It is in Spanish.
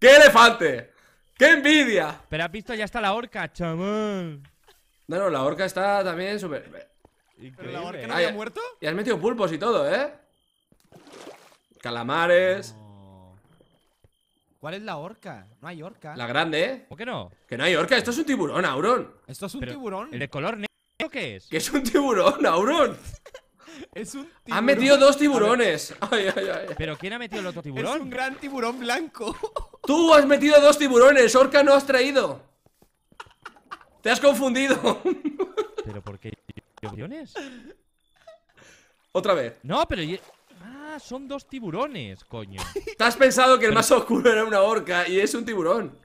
¡Qué elefante! ¡Qué envidia! Pero has visto, ya está la orca, chamán. No, no, la orca está también súper. la orca no muerto? Y has metido pulpos y todo, ¿eh? Calamares. ¿Cuál es la orca? No hay orca. La grande, ¿eh? ¿Por qué no? Que no hay orca, esto es un tiburón, Auron. ¿Esto es un tiburón? ¿El de color negro qué es? Que es un tiburón, Auron. es un tiburón. Han metido dos tiburones. ¿Pero quién ha metido el otro tiburón? Es un gran tiburón blanco. Tú has metido dos tiburones, Orca no has traído. Te has confundido. ¿Pero por qué tiburones? Otra vez. No, pero... Ah, son dos tiburones, coño. Te has pensado que el más oscuro era una orca y es un tiburón.